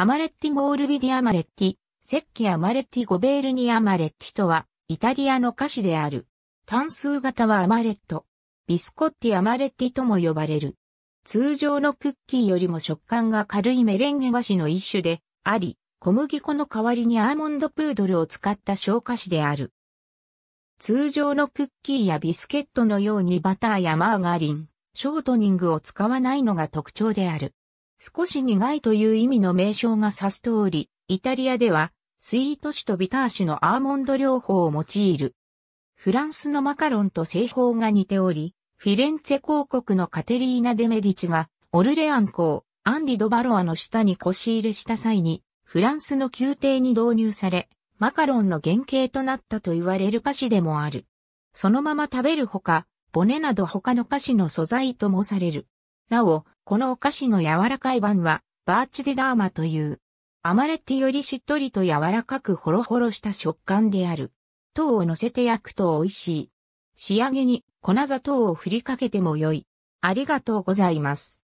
アマレッティ・モールビディ・アマレッティ、石器アマレッティ・ゴベールニ・アマレッティとは、イタリアの菓子である。単数型はアマレット。ビスコッティ・アマレッティとも呼ばれる。通常のクッキーよりも食感が軽いメレンゲ菓子の一種であり、小麦粉の代わりにアーモンドプードルを使った小菓子である。通常のクッキーやビスケットのようにバターやマーガリン、ショートニングを使わないのが特徴である。少し苦いという意味の名称が指す通り、イタリアでは、スイート種とビター種のアーモンド療法を用いる。フランスのマカロンと製法が似ており、フィレンツェ公国のカテリーナ・デメディチが、オルレアン公、アンリ・ド・バロアの下に腰入れした際に、フランスの宮廷に導入され、マカロンの原型となったと言われる菓子でもある。そのまま食べるほか、骨など他の菓子の素材ともされる。なお、このお菓子の柔らかい版は、バーチデダーマという。アマレッティよりしっとりと柔らかくホロホロした食感である。糖を乗せて焼くと美味しい。仕上げに粉砂糖を振りかけても良い。ありがとうございます。